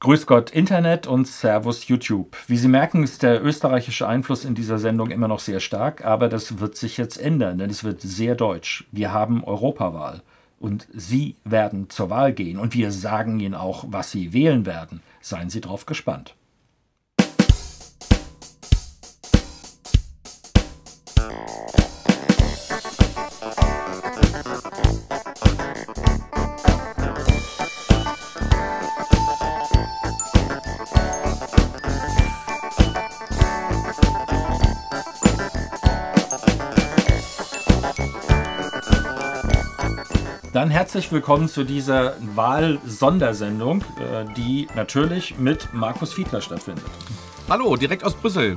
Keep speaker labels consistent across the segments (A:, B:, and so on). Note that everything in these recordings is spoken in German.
A: Grüß Gott Internet und Servus YouTube. Wie Sie merken, ist der österreichische Einfluss in dieser Sendung immer noch sehr stark, aber das wird sich jetzt ändern, denn es wird sehr deutsch. Wir haben Europawahl und Sie werden zur Wahl gehen und wir sagen Ihnen auch, was Sie wählen werden. Seien Sie drauf gespannt. herzlich willkommen zu dieser Wahl-Sondersendung, äh, die natürlich mit Markus Fiedler stattfindet. Hallo, direkt aus Brüssel.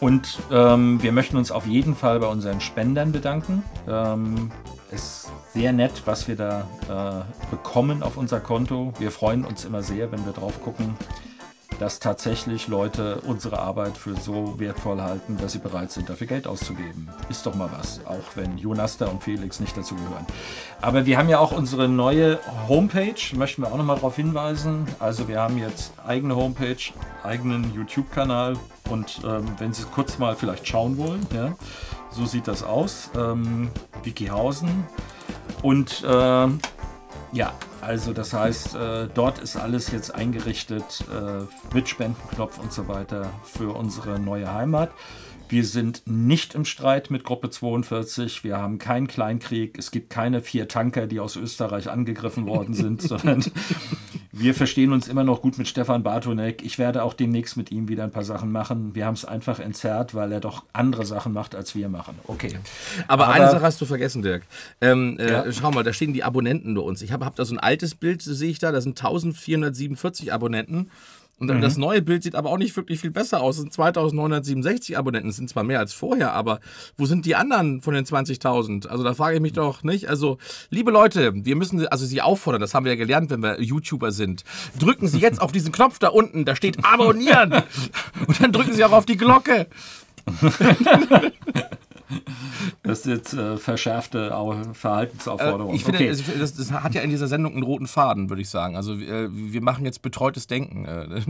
A: Und ähm, wir möchten uns auf jeden Fall bei unseren Spendern bedanken. Ähm, ist sehr nett, was wir da äh, bekommen auf unser Konto. Wir freuen uns immer sehr, wenn wir drauf gucken dass tatsächlich Leute unsere Arbeit für so wertvoll halten, dass sie bereit sind, dafür Geld auszugeben. Ist doch mal was, auch wenn Jonas da und Felix nicht dazu gehören. Aber wir haben ja auch unsere neue Homepage, möchten wir auch nochmal darauf hinweisen. Also wir haben jetzt eigene Homepage, eigenen YouTube-Kanal und ähm, wenn Sie kurz mal vielleicht schauen wollen, ja, so sieht das aus. Ähm, Wikihausen und äh, ja, also das heißt, äh, dort ist alles jetzt eingerichtet äh, mit Spendenknopf und so weiter für unsere neue Heimat. Wir sind nicht im Streit mit Gruppe 42. Wir haben keinen Kleinkrieg. Es gibt keine vier Tanker, die aus Österreich angegriffen worden sind, sondern wir verstehen uns immer noch gut mit Stefan Bartonek. Ich werde auch demnächst mit ihm wieder ein paar Sachen machen. Wir haben es einfach entzerrt, weil er doch andere Sachen macht, als wir machen. Okay.
B: Aber, Aber eine Sache hast du vergessen, Dirk. Ähm, äh, ja. Schau mal, da stehen die Abonnenten bei uns. Ich habe hab da so ein altes Bild, sehe ich da. Da sind 1447 Abonnenten. Und mhm. das neue Bild sieht aber auch nicht wirklich viel besser aus. Es sind 2967 Abonnenten, es sind zwar mehr als vorher, aber wo sind die anderen von den 20.000? Also da frage ich mich doch nicht. Also, liebe Leute, wir müssen also Sie auffordern, das haben wir ja gelernt, wenn wir YouTuber sind. Drücken Sie jetzt auf diesen Knopf da unten, da steht Abonnieren. Und dann drücken Sie auch auf die Glocke.
A: Das ist jetzt äh, verschärfte Verhaltensaufforderung. Äh, ich finde, okay. Also, das,
B: das, hat ja in dieser Sendung einen roten Faden, würde ich sagen. Also äh, wir machen jetzt betreutes Denken. Äh.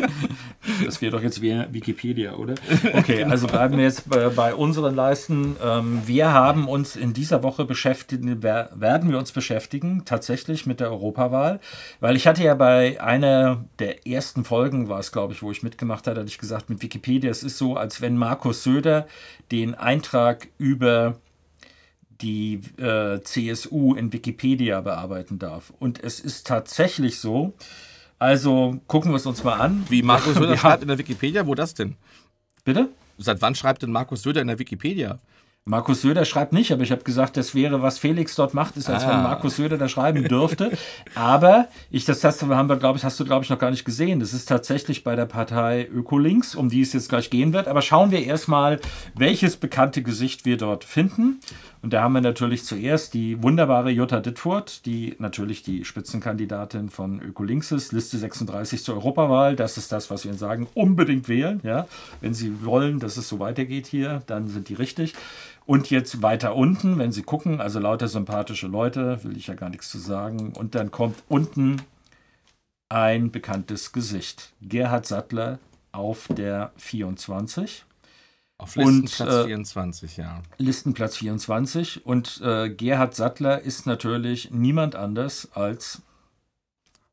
A: das wäre doch jetzt Wikipedia, oder? Okay, genau. also bleiben wir jetzt bei, bei unseren Leisten. Ähm, wir haben uns in dieser Woche beschäftigt, werden wir uns beschäftigen, tatsächlich mit der Europawahl, weil ich hatte ja bei einer der ersten Folgen, war es glaube ich, wo ich mitgemacht habe, hatte ich gesagt, mit Wikipedia, es ist so, als wenn Markus Söder den Eintrag über die äh, CSU in Wikipedia bearbeiten darf. Und es ist tatsächlich so. Also gucken wir es uns mal an. Wie
B: Markus Söder ja. schreibt in der Wikipedia, wo das denn? Bitte? Seit wann schreibt denn Markus Söder in der Wikipedia?
A: Markus Söder schreibt nicht, aber ich habe gesagt, das wäre, was Felix dort macht, ist, als ah. wenn Markus Söder da schreiben dürfte. aber ich, das hast, haben wir, glaube ich, hast du, glaube ich, noch gar nicht gesehen. Das ist tatsächlich bei der Partei Ökolinks, um die es jetzt gleich gehen wird. Aber schauen wir erstmal, welches bekannte Gesicht wir dort finden. Und da haben wir natürlich zuerst die wunderbare Jutta Dittfurt, die natürlich die Spitzenkandidatin von Ökolinks ist, Liste 36 zur Europawahl. Das ist das, was wir Ihnen sagen, unbedingt wählen. Ja? Wenn Sie wollen, dass es so weitergeht hier, dann sind die richtig. Und jetzt weiter unten, wenn Sie gucken, also lauter sympathische Leute, will ich ja gar nichts zu sagen. Und dann kommt unten ein bekanntes Gesicht. Gerhard Sattler auf der 24. Auf Listenplatz und, äh, 24, ja. Listenplatz 24. Und äh, Gerhard Sattler ist natürlich niemand anders als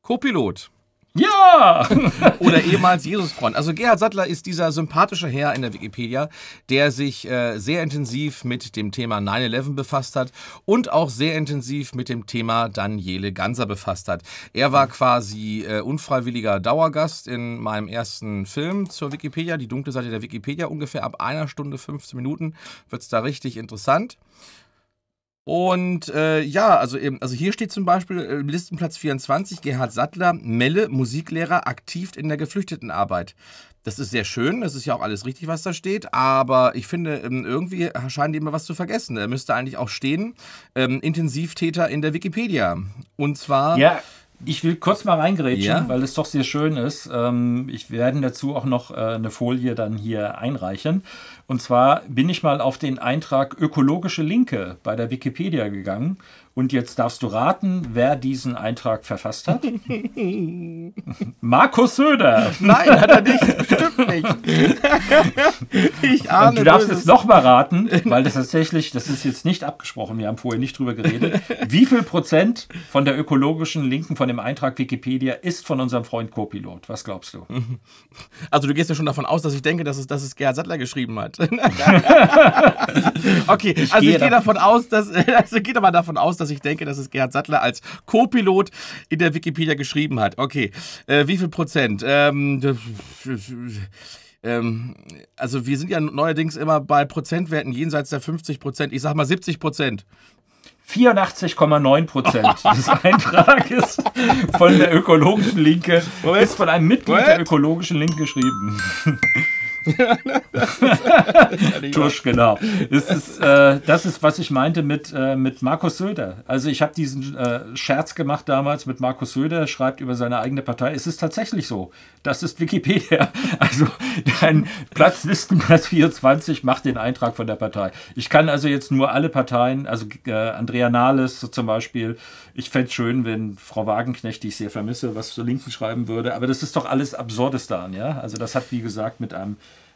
A: Co-Pilot. Ja! Oder ehemals
B: Jesusfreund. Also Gerhard Sattler ist dieser sympathische Herr in der Wikipedia, der sich äh, sehr intensiv mit dem Thema 9-11 befasst hat und auch sehr intensiv mit dem Thema Daniele Ganser befasst hat. Er war quasi äh, unfreiwilliger Dauergast in meinem ersten Film zur Wikipedia, die dunkle Seite der Wikipedia. Ungefähr ab einer Stunde 15 Minuten wird es da richtig interessant. Und äh, ja, also, eben, also hier steht zum Beispiel äh, Listenplatz 24, Gerhard Sattler, Melle, Musiklehrer, aktiv in der Geflüchtetenarbeit. Das ist sehr schön, das ist ja auch alles richtig, was da steht, aber ich finde, ähm, irgendwie scheinen die immer was zu vergessen. Da müsste eigentlich auch stehen, ähm, Intensivtäter in der Wikipedia.
A: Und zwar... Ja. Ich will kurz mal reingrätschen, ja? weil es doch sehr schön ist. Ähm, ich werde dazu auch noch äh, eine Folie dann hier einreichen. Und zwar bin ich mal auf den Eintrag Ökologische Linke bei der Wikipedia gegangen und jetzt darfst du raten, wer diesen Eintrag verfasst hat. Markus Söder. Nein, hat er nicht. Stimmt nicht. ich ahne Und du darfst jetzt nochmal raten, weil das tatsächlich, das ist jetzt nicht abgesprochen, wir haben vorher nicht drüber geredet. Wie viel Prozent von der ökologischen Linken von dem Eintrag Wikipedia ist von unserem Freund Copilot? Was glaubst du? Also du gehst ja schon davon aus, dass ich denke, dass es, dass es Gerhard Sattler geschrieben hat.
B: okay, ich also gehe ich gehe davon aus, dass, also geht aber davon aus, dass dass ich denke, dass es Gerhard Sattler als Co-Pilot in der Wikipedia geschrieben hat. Okay, äh, wie viel Prozent? Ähm, ähm also wir sind ja neuerdings immer bei Prozentwerten jenseits der 50 Prozent. Ich sag mal 70 Prozent. 84,9 Prozent des Eintrages
A: von der ökologischen Linke ist von einem Mitglied Moment. der ökologischen Linke geschrieben. Tusch, genau. Das ist, äh, das ist, was ich meinte mit, äh, mit Markus Söder. Also ich habe diesen äh, Scherz gemacht damals mit Markus Söder, schreibt über seine eigene Partei. Es ist tatsächlich so. Das ist Wikipedia. Also dein Platzlistenplatz 24 macht den Eintrag von der Partei. Ich kann also jetzt nur alle Parteien, also äh, Andrea Nahles so zum Beispiel, ich fände es schön, wenn Frau Wagenknecht, die ich sehr vermisse, was zur Linken schreiben würde. Aber das ist doch alles Absurdes da. ja? Also das hat, wie gesagt, mit einem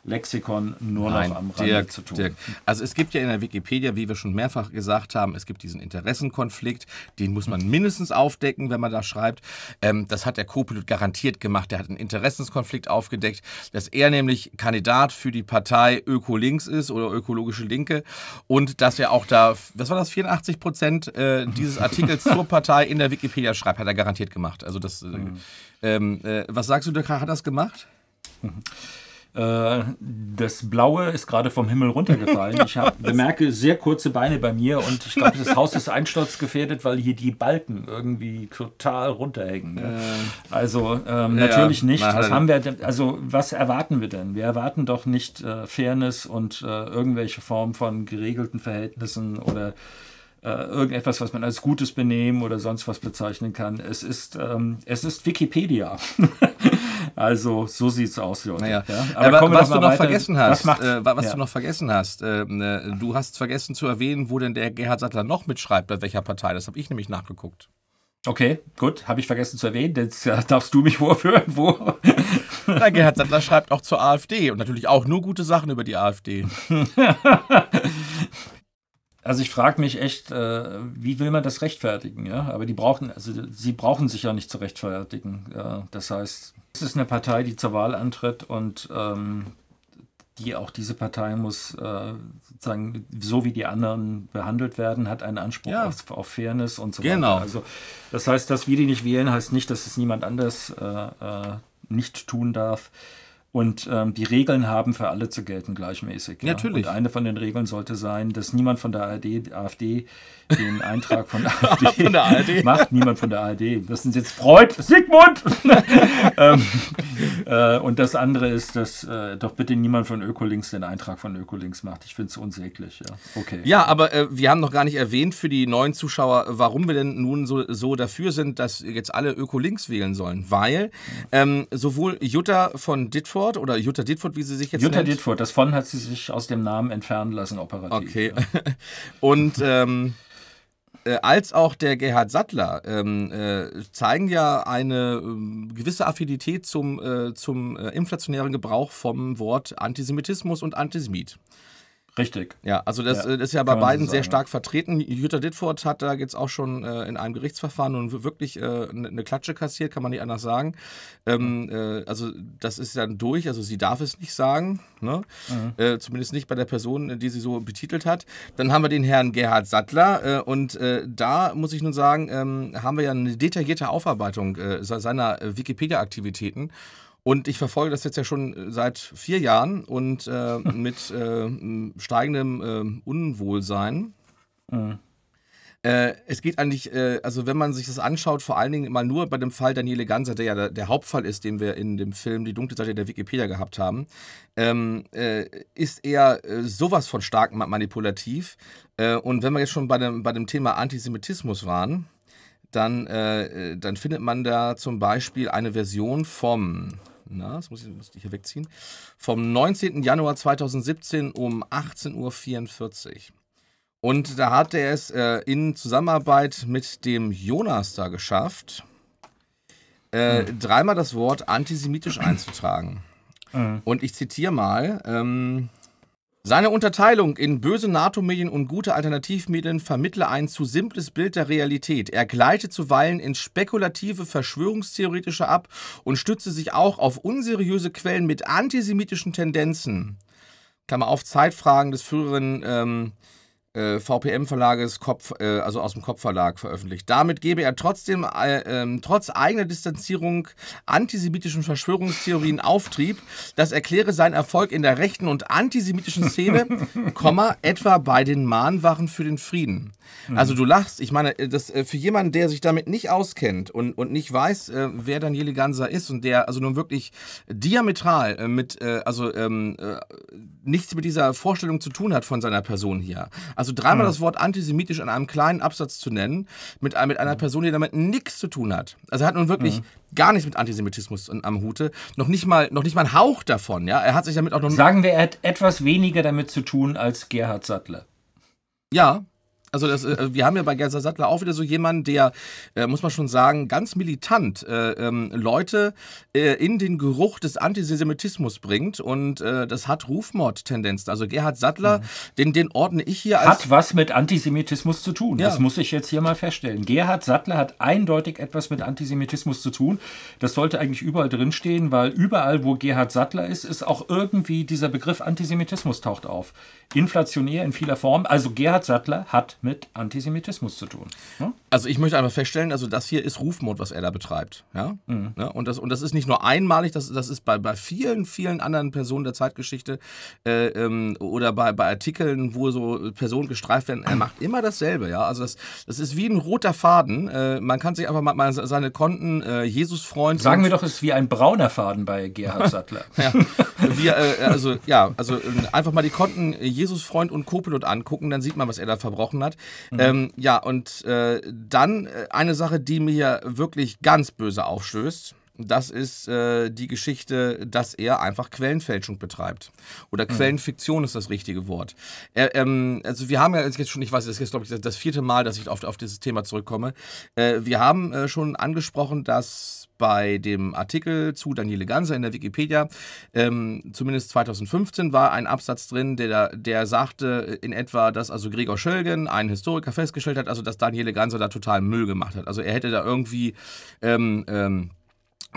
A: Lexikon nur Nein, noch am Rande Dirk, zu tun. Dirk. Also es
B: gibt ja in der Wikipedia, wie wir schon mehrfach gesagt haben, es gibt diesen Interessenkonflikt, den muss man mindestens aufdecken, wenn man da schreibt. Ähm, das hat der Co-Pilot garantiert gemacht. Der hat einen Interessenkonflikt aufgedeckt, dass er nämlich Kandidat für die Partei Öko-Links ist oder Ökologische Linke und dass er auch da, was war das, 84 Prozent äh, dieses Artikels zur Partei in der Wikipedia schreibt, hat er garantiert gemacht. Also das, äh, mhm. ähm, äh, was sagst du, Dirk, hat das gemacht?
A: Äh, das Blaue ist gerade vom Himmel runtergefallen. Ich hab, bemerke sehr kurze Beine bei mir und ich glaube, das Haus ist einsturzgefährdet, weil hier die Balken irgendwie total runterhängen. Ne? Also ähm, ja, natürlich nicht. Was halt haben wir? Also was erwarten wir denn? Wir erwarten doch nicht äh, Fairness und äh, irgendwelche Formen von geregelten Verhältnissen oder äh, irgendetwas, was man als gutes Benehmen oder sonst was bezeichnen kann. Es ist, ähm, es ist Wikipedia. Also so sieht es aus, Leute. Naja. Ja? Aber, Aber was, du noch, vergessen hast, äh, was ja. du noch vergessen hast, ähm, äh,
B: du hast vergessen zu erwähnen, wo denn der Gerhard Sattler noch mitschreibt, bei welcher Partei. Das habe ich nämlich nachgeguckt. Okay, gut, habe ich vergessen zu erwähnen, jetzt äh, darfst du mich vorführen, wo. Na, Gerhard
A: Sattler schreibt auch zur AfD und natürlich auch nur gute Sachen über die AfD. also ich frage mich echt, äh, wie will man das rechtfertigen? Ja? Aber die brauchen, also sie brauchen sich ja nicht zu rechtfertigen. Ja? Äh, das heißt, es ist eine Partei, die zur Wahl antritt und ähm, die auch diese Partei muss äh, sozusagen so wie die anderen behandelt werden, hat einen Anspruch ja. auf, auf, Fairness und so genau. weiter. Also das heißt, dass wir die nicht wählen, heißt nicht, dass es niemand anders äh, äh, nicht tun darf und ähm, die Regeln haben für alle zu gelten gleichmäßig. Ja? Natürlich. Und eine von den Regeln sollte sein, dass niemand von der ARD, AfD den Eintrag von, AfD von der ARD macht. Niemand von der ARD. Das sind jetzt Freud, Sigmund. ähm, äh, und das andere ist, dass äh, doch bitte niemand von Ökolinks den Eintrag von Ökolinks macht. Ich finde es unsäglich. Ja, okay.
B: ja aber äh, wir haben noch gar nicht erwähnt für die neuen Zuschauer, warum wir denn nun so, so dafür sind, dass jetzt alle Ökolinks wählen sollen. Weil ähm, sowohl Jutta von Ditford Dietfurt oder Jutta Dietfurt, wie sie sich jetzt Jutta nennt? Dietfurt, das von hat sie sich aus dem Namen entfernen lassen, operativ. Okay. Und ähm, äh, als auch der Gerhard Sattler ähm, äh, zeigen ja eine äh, gewisse Affinität zum, äh, zum äh, inflationären Gebrauch vom Wort Antisemitismus und Antisemit.
A: Richtig. Ja, also das, ja, äh, das ist ja bei beiden so sehr stark
B: vertreten. Jutta Ditford hat da jetzt auch schon äh, in einem Gerichtsverfahren nun wirklich äh, eine ne Klatsche kassiert, kann man nicht anders sagen. Ähm, mhm. äh, also das ist dann durch, also sie darf es nicht sagen, ne? mhm. Äh, zumindest nicht bei der Person, äh, die sie so betitelt hat. Dann haben wir den Herrn Gerhard Sattler und da muss ich nun sagen, ähm, haben wir ja eine detaillierte Aufarbeitung seiner Wikipedia-Aktivitäten. Und ich verfolge das jetzt ja schon äh, seit vier Jahren und äh, mit äh, steigendem äh, Unwohlsein. Mhm. Äh, es geht eigentlich, äh, also wenn man sich das anschaut, vor allen Dingen mal nur bei dem Fall Daniele Ganser, der ja der, der Hauptfall ist, den wir in dem Film Die dunkle Seite der Wikipedia gehabt haben, ähm, ist er sowas von stark manipulativ. und wenn wir jetzt schon bei dem, bei dem Thema Antisemitismus waren, dann, äh, dann, findet man da zum Beispiel eine Version vom na, das muss ich, muss ich hier wegziehen, vom 19. Januar 2017 um 18.44 Uhr. Und da hat er es äh, in Zusammenarbeit mit dem Jonas da geschafft, äh, mhm. dreimal das Wort antisemitisch einzutragen. Mhm. Und ich zitiere mal, ähm, seine Unterteilung in böse NATO-Medien und gute Alternativmedien vermittle ein zu simples Bild der Realität. Er gleite zuweilen in spekulative Verschwörungstheoretische ab und stütze sich auch auf unseriöse Quellen mit antisemitischen Tendenzen. Klammer auf, Zeitfragen des früheren ähm, äh, VPM-Verlages, äh, also aus dem Kopfverlag veröffentlicht. Damit gebe er trotzdem, äh, ähm, trotz eigener Distanzierung antisemitischen Verschwörungstheorien Auftrieb. Das erkläre seinen Erfolg in der rechten und antisemitischen Szene, Komma, etwa bei den Mahnwachen für den Frieden. Mhm. Also du lachst, ich meine, äh, das, äh, für jemanden, der sich damit nicht auskennt und, und nicht weiß, äh, wer Daniele Ganser ist und der also nun wirklich diametral mit, also ähm, nichts mit dieser Vorstellung zu tun hat von seiner Person hier. Also dreimal mhm. das Wort antisemitisch in einem kleinen Absatz zu nennen, mit, mit einer Person, die damit nichts zu tun hat. Also er hat nun wirklich mhm. gar nichts mit Antisemitismus am Hute, noch nicht mal, noch nicht mal einen Hauch davon. Ja? Er hat sich damit auch noch. Sagen wir, er hat etwas weniger damit zu tun als Gerhard Sattler. Ja, also das, äh, wir haben ja bei Gersa Sattler auch wieder so jemanden, der, äh, muss man schon sagen, ganz militant äh, ähm, Leute äh, in den Geruch des Antisemitismus bringt und äh, das hat Rufmordtendenzen. Also Gerhard Sattler, mhm. den, den ordne
A: ich hier als... Hat was mit Antisemitismus zu tun, ja. das muss ich jetzt hier mal feststellen. Gerhard Sattler hat eindeutig etwas mit Antisemitismus zu tun. Das sollte eigentlich überall drinstehen, weil überall, wo Gerhard Sattler ist, ist auch irgendwie dieser Begriff Antisemitismus taucht auf. Inflationär in vieler Form. Also Gerhard Sattler hat mit Antisemitismus zu tun. Ne? Also ich möchte einfach feststellen, also
B: das hier ist Rufmord, was er da betreibt. Ja? Mhm. ja? Ne? Und, das, und das ist nicht nur einmalig, das, das ist bei, bei vielen, vielen anderen Personen der Zeitgeschichte äh, ähm, oder bei, bei Artikeln, wo so Personen gestreift werden, er macht immer dasselbe. Ja? Also das, das ist wie ein roter Faden. Äh, man kann sich einfach mal, mal seine Konten, äh, Jesusfreund... Sagen wir doch, es ist wie ein brauner Faden bei Gerhard Sattler. ja. Wir, äh, äh, also, ja, also ähm, einfach mal die Konten äh, Jesusfreund und Copilot angucken, dann sieht man, was er da verbrochen hat hat. Mhm. Ähm, ja, und äh, dann äh, eine Sache, die mir wirklich ganz böse aufstößt. Das ist äh, die Geschichte, dass er einfach Quellenfälschung betreibt. Oder mhm. Quellenfiktion ist das richtige Wort. Er, ähm, also wir haben ja jetzt schon, ich weiß, das ist jetzt glaube ich das vierte Mal, dass ich auf, auf dieses Thema zurückkomme. Äh, wir haben äh, schon angesprochen, dass bei dem Artikel zu Daniele Ganser in der Wikipedia, ähm, zumindest 2015, war ein Absatz drin, der, der sagte in etwa, dass also Gregor Schölgen, ein Historiker, festgestellt hat, also dass Daniele Ganser da total Müll gemacht hat. Also er hätte da irgendwie ähm, ähm,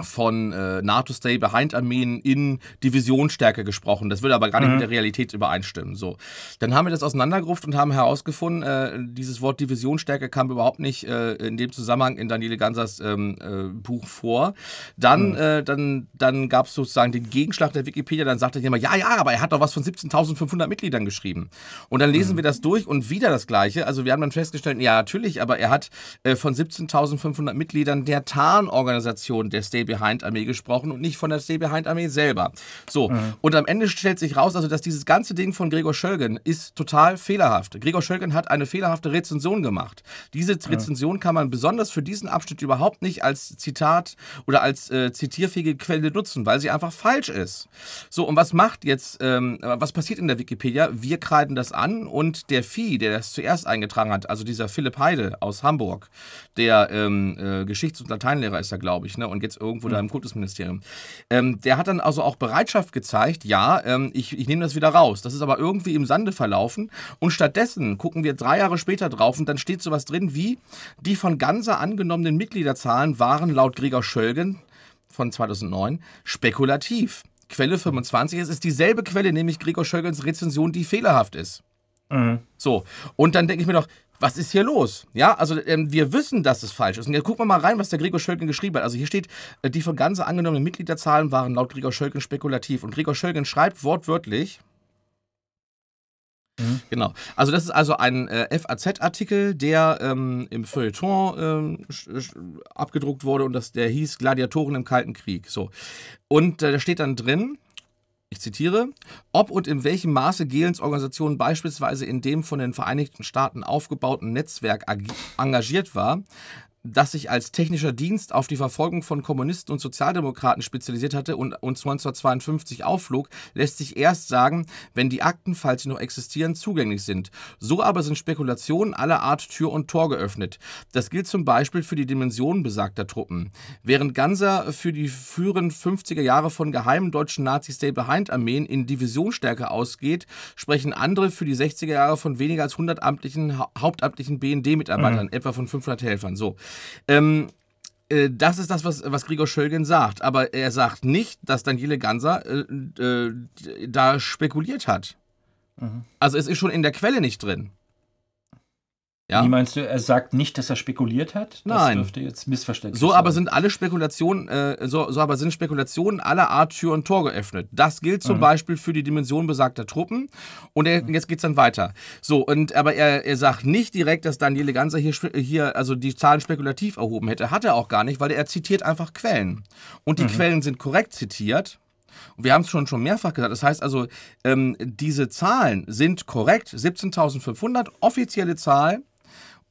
B: von äh, NATO-Stay-Behind-Armeen in Divisionsstärke gesprochen. Das würde aber gar nicht mhm. mit der Realität übereinstimmen. So, Dann haben wir das auseinandergeruft und haben herausgefunden, äh, dieses Wort Divisionsstärke kam überhaupt nicht äh, in dem Zusammenhang in Daniele Gansers ähm, äh, Buch vor. Dann, mhm. Äh, dann, dann gab es sozusagen den Gegenschlag der Wikipedia, dann sagte jemand, ja, ja, aber er hat doch was von 17.500 Mitgliedern geschrieben. Und dann lesen mhm. wir das durch und wieder das Gleiche. Also wir haben dann festgestellt, ja, natürlich, aber er hat äh, von 17.500 Mitgliedern der Tarnorganisation der State Stay-Behind-Armee gesprochen und nicht von der Stay-Behind-Armee selber. So, mhm. und am Ende stellt sich raus, also dass dieses ganze Ding von Gregor Schölgen ist total fehlerhaft. Gregor Schölgen hat eine fehlerhafte Rezension gemacht. Diese mhm. Rezension kann man besonders für diesen Abschnitt überhaupt nicht als Zitat oder als äh, zitierfähige Quelle nutzen, weil sie einfach falsch ist. So, und was macht jetzt, ähm, was passiert in der Wikipedia? Wir kreiden das an und der Vieh, der das zuerst eingetragen hat, also dieser Philipp Heide aus Hamburg, der ähm, äh, Geschichts- und Lateinlehrer ist er, glaube ich, ne, und jetzt irgendwie irgendwo mhm. da im Kultusministerium. Ähm, der hat dann also auch Bereitschaft gezeigt, ja, ähm, ich, ich nehme das wieder raus. Das ist aber irgendwie im Sande verlaufen. Und stattdessen gucken wir drei Jahre später drauf und dann steht sowas drin wie, die von Ganser angenommenen Mitgliederzahlen waren laut Gregor Schölgen von 2009 spekulativ. Quelle 25, es ist dieselbe Quelle, nämlich Gregor Schölgens Rezension, die fehlerhaft ist. Mhm. So, und dann denke ich mir doch, was ist hier los? Ja, also ähm, wir wissen, dass es falsch ist. Und jetzt gucken wir mal rein, was der Gregor Schölken geschrieben hat. Also hier steht, äh, die von Ganze angenommenen Mitgliederzahlen waren laut Gregor Schölken spekulativ. Und Gregor Schölken schreibt wortwörtlich, Mhm. Genau. Also das ist also ein äh, FAZ-Artikel, der ähm, im Feuilleton ähm, abgedruckt wurde und das, der hieß Gladiatoren im Kalten Krieg. So. Und äh, da steht dann drin, ich zitiere, ob und in welchem Maße Gehlens Organisation beispielsweise in dem von den Vereinigten Staaten aufgebauten Netzwerk engagiert war, das sich als technischer Dienst auf die Verfolgung von Kommunisten und Sozialdemokraten spezialisiert hatte und, und 1952 aufflog, lässt sich erst sagen, wenn die Akten, falls sie noch existieren, zugänglich sind. So aber sind Spekulationen aller Art Tür und Tor geöffnet. Das gilt zum Beispiel für die Dimensionen besagter Truppen. Während Ganser für die führenden 50er Jahre von geheimen deutschen Nazi-Stay-Behind-Armeen in Divisionsstärke ausgeht, sprechen andere für die 60er Jahre von weniger als 100 amtlichen, hauptamtlichen BND-Mitarbeitern, mhm. etwa von 500 Helfern. So. Ähm, äh, das ist das, was, was Gregor Schölgen sagt. Aber er sagt nicht, dass Daniele Ganser äh, äh, da spekuliert hat. Mhm. Also es ist schon in der Quelle nicht drin. Ja. Wie meinst du, er sagt nicht, dass er spekuliert hat? Das Nein. dürfte jetzt missverständlich so sein. Aber sind alle Spekulationen, äh, so, so, aber sind Spekulationen aller Art Tür und Tor geöffnet. Das gilt zum mhm. Beispiel für die Dimension besagter Truppen. Und er, mhm. jetzt geht es dann weiter. So, und, aber er, er sagt nicht direkt, dass Daniele Ganser hier, hier also die Zahlen spekulativ erhoben hätte. Hat er auch gar nicht, weil er zitiert einfach Quellen. Und die mhm. Quellen sind korrekt zitiert. wir haben es schon, schon mehrfach gesagt. Das heißt also, ähm, diese Zahlen sind korrekt. 17.500, offizielle Zahl.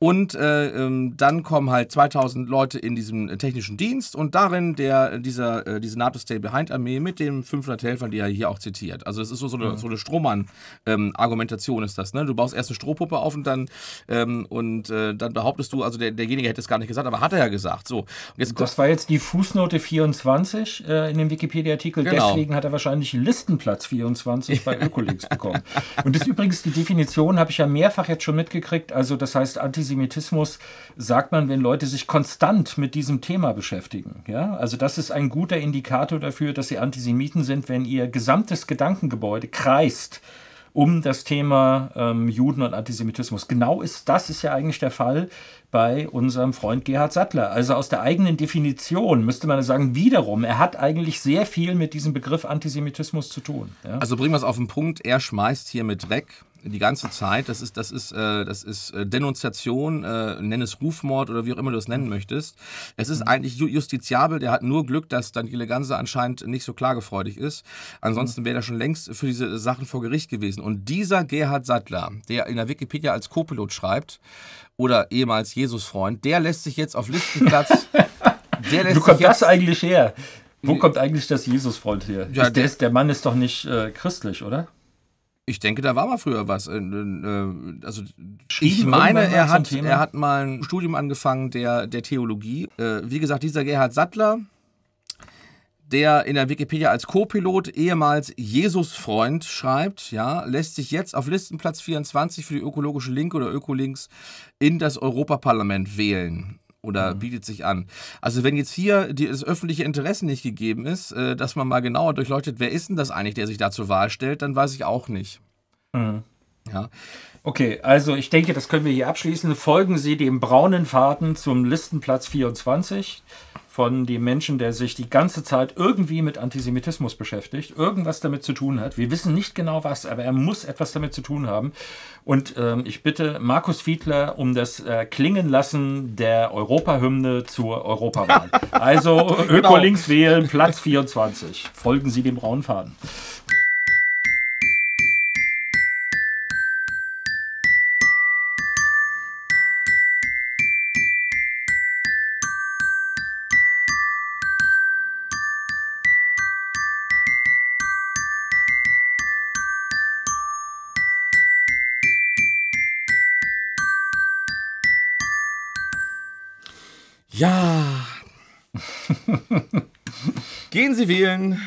B: Und äh, ähm, dann kommen halt 2000 Leute in diesem äh, technischen Dienst und darin der, dieser, äh, diese NATO-Stay-Behind-Armee mit den 500 Helfern, die er hier auch zitiert. Also das ist so, so eine, so eine Strohmann-Argumentation ähm, ist das. Ne? Du baust erst eine Strohpuppe auf und dann, ähm, und, äh, dann behauptest du, also der, derjenige hätte es gar nicht gesagt, aber hat er ja gesagt.
A: So, jetzt, das war jetzt die Fußnote 24 äh, in dem Wikipedia-Artikel. Genau. Deswegen hat er wahrscheinlich Listenplatz 24 bei Ökolinks bekommen. Und das ist übrigens die Definition, habe ich ja mehrfach jetzt schon mitgekriegt. Also das heißt, Antisemitismus Antisemitismus sagt man, wenn Leute sich konstant mit diesem Thema beschäftigen. Ja? Also das ist ein guter Indikator dafür, dass sie Antisemiten sind, wenn ihr gesamtes Gedankengebäude kreist um das Thema ähm, Juden und Antisemitismus. Genau ist das ist ja eigentlich der Fall bei unserem Freund Gerhard Sattler. Also aus der eigenen Definition müsste man sagen, wiederum, er hat eigentlich sehr viel mit diesem Begriff Antisemitismus zu tun. Ja? Also bringen wir es auf den Punkt, er schmeißt hiermit weg, die ganze Zeit. Das
B: ist, das ist, äh, das ist äh, Denunziation, äh, nenn es Rufmord oder wie auch immer du es nennen möchtest. Es ist mhm. eigentlich justiziabel. Der hat nur Glück, dass Daniele Ganser anscheinend nicht so klagefreudig ist. Ansonsten mhm. wäre er schon längst für diese Sachen vor Gericht gewesen. Und dieser Gerhard Sattler, der in der Wikipedia als Co-Pilot schreibt oder ehemals Jesusfreund, der lässt sich jetzt auf Lichtenplatz.
A: der lässt Wo kommt das eigentlich her? Wo kommt eigentlich das Jesusfreund her? Ja, ist, der, der, ist, der Mann ist doch nicht äh, christlich, oder? Ich denke, da war mal früher was. Äh, äh, also ich meine, er hat, er hat
B: mal ein Studium angefangen der, der Theologie. Äh, wie gesagt, dieser Gerhard Sattler, der in der Wikipedia als Co-Pilot ehemals Jesus-Freund schreibt, ja, lässt sich jetzt auf Listenplatz 24 für die ökologische Linke oder Ökolinks in das Europaparlament wählen oder mhm. bietet sich an. Also wenn jetzt hier die, das öffentliche Interesse nicht gegeben ist, äh, dass man mal genauer durchleuchtet, wer
A: ist denn das eigentlich, der sich da zur Wahl stellt, dann weiß ich auch nicht. Mhm. Ja. Okay, also ich denke, das können wir hier abschließen. Folgen Sie dem braunen Faden zum Listenplatz 24 von dem Menschen, der sich die ganze Zeit irgendwie mit Antisemitismus beschäftigt, irgendwas damit zu tun hat. Wir wissen nicht genau was, aber er muss etwas damit zu tun haben. Und ähm, ich bitte Markus Fiedler um das äh, Klingenlassen der Europahymne zur Europawahl. Also genau. Öko-Links wählen, Platz 24. Folgen Sie dem braunen Faden. Ja. Gehen Sie wählen.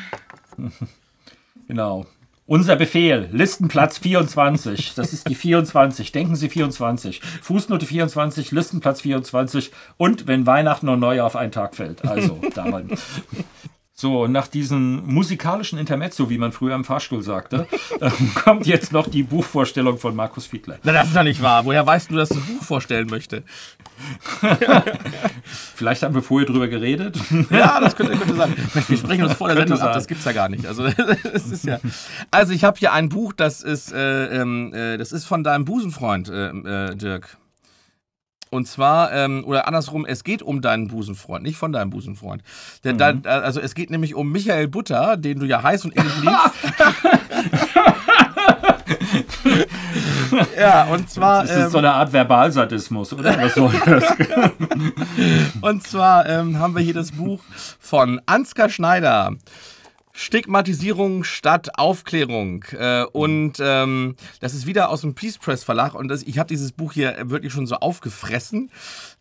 A: Genau. Unser Befehl, Listenplatz 24. Das ist die 24. Denken Sie 24. Fußnote 24, Listenplatz 24. Und wenn Weihnachten und Neujahr auf einen Tag fällt. Also, dabei. So, nach diesem musikalischen Intermezzo, wie man früher im Fahrstuhl sagte, ähm, kommt jetzt noch die Buchvorstellung von Markus Fiedler. Na, das ist doch nicht wahr. Woher weißt du, dass du ein Buch vorstellen möchte? Vielleicht haben wir vorher drüber geredet. ja, das könnte, könnte sein. Wir sprechen uns vor der Sendung ab, das gibt's ja gar nicht. Also, das ist ja.
B: also ich habe hier ein Buch, das ist, äh, ähm, äh, das ist von deinem Busenfreund, äh, äh Dirk. Und zwar, ähm, oder andersrum, es geht um deinen Busenfreund, nicht von deinem Busenfreund. Der, mhm. dein, also es geht nämlich um Michael Butter, den du ja heiß und innig
A: liebst. ja, und zwar. Das ist ähm, so eine Art Verbalsadismus, oder? Was soll das?
B: und zwar ähm, haben wir hier das Buch von Ansgar Schneider. Stigmatisierung statt Aufklärung. Äh, und mhm. ähm, das ist wieder aus dem Peace Press Verlag. Und das, ich habe dieses Buch hier wirklich schon so aufgefressen.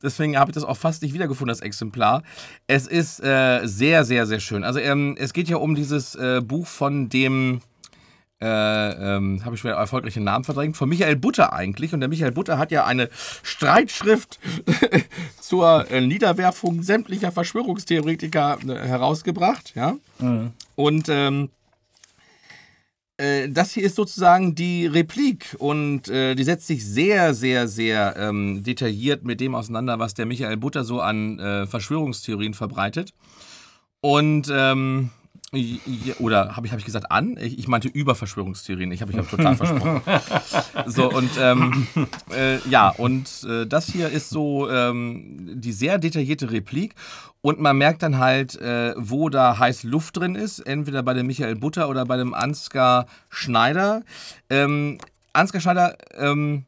B: Deswegen habe ich das auch fast nicht wiedergefunden, das Exemplar. Es ist äh, sehr, sehr, sehr schön. Also ähm, es geht ja um dieses äh, Buch von dem äh, ähm, habe ich schon erfolgreichen Namen verdrängt, von Michael Butter eigentlich. Und der Michael Butter hat ja eine Streitschrift zur äh, Niederwerfung sämtlicher Verschwörungstheoretiker äh, herausgebracht. Ja? Mhm. Und ähm, äh, das hier ist sozusagen die Replik und äh, die setzt sich sehr, sehr, sehr ähm, detailliert mit dem auseinander, was der Michael Butter so an äh, Verschwörungstheorien verbreitet. Und ähm, oder habe ich, hab ich gesagt an? Ich, ich meinte über Verschwörungstheorien. Ich habe mich hab total versprochen. So, und ähm, äh, ja, und äh, das hier ist so ähm, die sehr detaillierte Replik. Und man merkt dann halt, äh, wo da heiß Luft drin ist. Entweder bei dem Michael Butter oder bei dem Ansgar Schneider. Ähm, Ansgar Schneider. Ähm,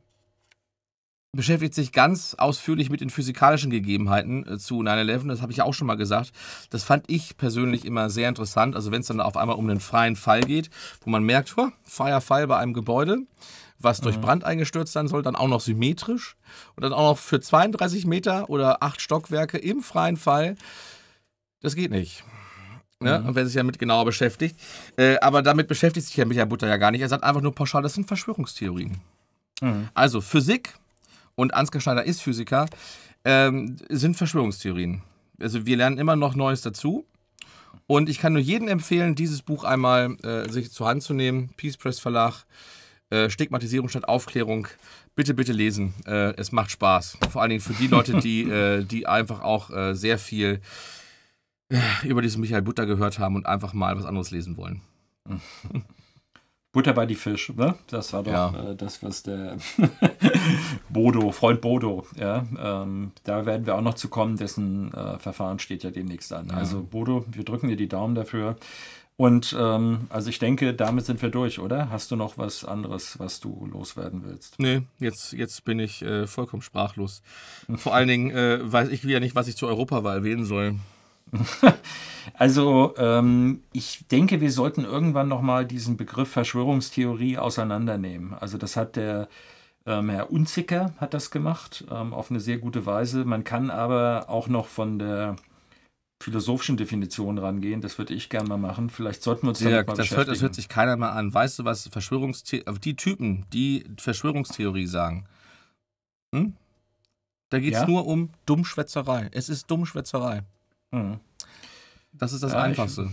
B: beschäftigt sich ganz ausführlich mit den physikalischen Gegebenheiten äh, zu 9-11. Das habe ich ja auch schon mal gesagt. Das fand ich persönlich immer sehr interessant. Also wenn es dann auf einmal um einen freien Fall geht, wo man merkt, huh, freier Fall bei einem Gebäude, was durch mhm. Brand eingestürzt sein soll, dann auch noch symmetrisch und dann auch noch für 32 Meter oder acht Stockwerke im freien Fall. Das geht nicht. Ne? Mhm. Und wer sich damit genauer beschäftigt. Äh, aber damit beschäftigt sich ja Michael Butter ja gar nicht. Er sagt einfach nur pauschal, das sind Verschwörungstheorien. Mhm. Also Physik und Ansgar Schneider ist Physiker, ähm, sind Verschwörungstheorien. Also wir lernen immer noch Neues dazu. Und ich kann nur jedem empfehlen, dieses Buch einmal äh, sich zur Hand zu nehmen. Peace Press Verlag, äh, Stigmatisierung statt Aufklärung. Bitte, bitte lesen. Äh, es macht Spaß. Vor allen Dingen für die Leute, die, äh, die einfach auch äh, sehr viel äh, über diesen Michael Butter gehört haben und einfach mal was anderes lesen wollen.
A: Butter bei die Fisch, ne? Das war doch ja. äh, das, was der Bodo, Freund Bodo, ja, ähm, da werden wir auch noch zu kommen, dessen äh, Verfahren steht ja demnächst an. Ja. Also Bodo, wir drücken dir die Daumen dafür. Und ähm, also ich denke, damit sind wir durch, oder? Hast du noch was anderes, was du loswerden willst? Nee, jetzt, jetzt bin
B: ich äh, vollkommen sprachlos. Vor allen Dingen äh, weiß ich wieder nicht, was ich zur Europawahl
A: wählen soll. also ähm, ich denke, wir sollten irgendwann nochmal diesen Begriff Verschwörungstheorie auseinandernehmen. Also das hat der ähm, Herr Unzicker hat das gemacht, ähm, auf eine sehr gute Weise. Man kann aber auch noch von der philosophischen Definition rangehen. Das würde ich gerne mal machen. Vielleicht sollten wir uns damit ja, mal das beschäftigen. Hört, das hört
B: sich keiner mal an. Weißt du, was Verschwörungstheorie, äh, die Typen, die Verschwörungstheorie sagen? Hm? Da geht es ja? nur um Dummschwätzerei. Es ist Dummschwätzerei. Mhm. Das ist das ja, Einfachste.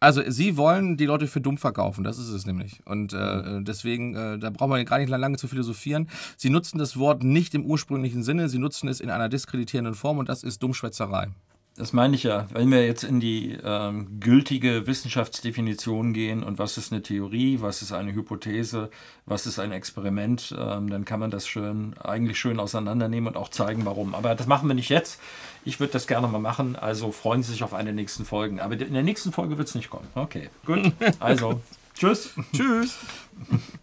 B: Also sie wollen die Leute für dumm verkaufen, das ist es nämlich. Und äh, mhm. äh deswegen, äh, da braucht man gar nicht lange zu philosophieren. Sie nutzen das Wort nicht im ursprünglichen Sinne, sie nutzen es in einer diskreditierenden Form und das ist
A: Dummschwätzerei. Das meine ich ja. Wenn wir jetzt in die ähm, gültige Wissenschaftsdefinition gehen und was ist eine Theorie, was ist eine Hypothese, was ist ein Experiment, ähm, dann kann man das schön, eigentlich schön auseinandernehmen und auch zeigen, warum. Aber das machen wir nicht jetzt. Ich würde das gerne mal machen. Also freuen Sie sich auf eine der nächsten Folgen. Aber in der nächsten Folge wird es nicht kommen. Okay, gut. Also, tschüss. Tschüss.